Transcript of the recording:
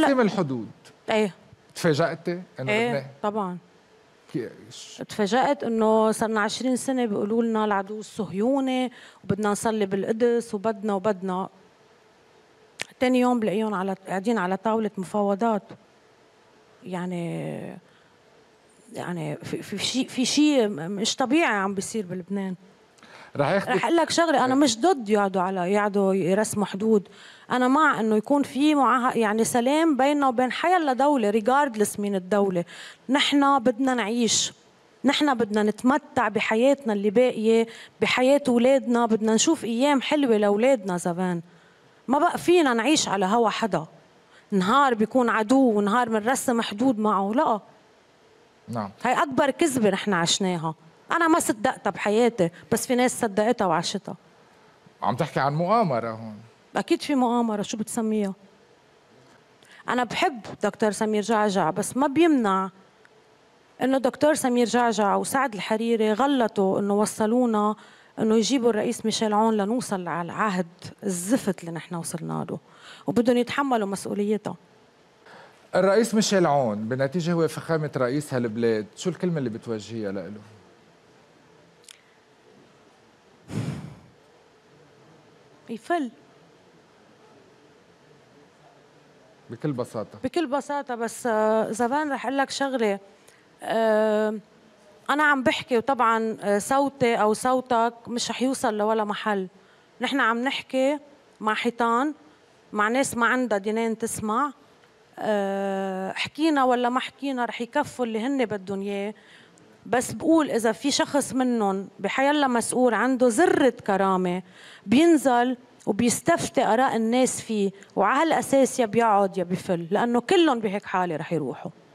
تقسيم الحدود ايه تفاجأتي انه ايه بدنا طبعا تفاجأت انه صرنا 20 سنه بيقولوا لنا العدو الصهيوني وبدنا نصلي بالقدس وبدنا وبدنا تاني يوم بلاقيهم على قاعدين على طاوله مفاوضات يعني يعني في شيء في شيء مش طبيعي عم بيصير بلبنان رح ياخد رح اقول لك شغله انا مش ضد يقعدوا على يقعدوا يرسموا حدود انا مع انه يكون في معاهد يعني سلام بيننا وبين حي دوله ريجاردلس من الدوله نحن بدنا نعيش نحن بدنا نتمتع بحياتنا اللي باقيه بحياه اولادنا بدنا نشوف ايام حلوه لاولادنا زمان ما بقى فينا نعيش على هوا حدا نهار بيكون عدو ونهار بنرسم حدود معه لا نعم هي اكبر كذبه نحن عشناها انا ما صدقتها بحياتي بس في ناس صدقتها وعشتها عم تحكي عن مؤامره هون اكيد في مؤامره شو بتسميها انا بحب دكتور سمير جعجع بس ما بيمنع انه دكتور سمير جعجع وسعد الحريري غلطوا انه وصلونا انه يجيبوا الرئيس ميشيل عون لنوصل على العهد الزفت اللي نحن وصلنا له وبدهم يتحملوا مسؤوليتها الرئيس ميشيل عون بالنتيجه هو فخامه رئيس هالبلاد شو الكلمه اللي بتوجهيها له يفل بكل بساطة بكل بساطة بس آه، زمان رح أقول لك شغلة آه، أنا عم بحكي وطبعا آه، صوتي أو صوتك مش رح يوصل لولا محل نحن عم نحكي مع حيطان مع ناس ما عندها دينين تسمع حكينا ولا ما حكينا رح يكفوا اللي هن بدهم إياه بس بقول اذا في شخص منهم بحيلا مسؤول عنده ذره كرامه بينزل وبيستفتي اراء الناس فيه وعلى هالاساس يا بيقعد يا بفل لانه كلهم بهيك حاله رح يروحوا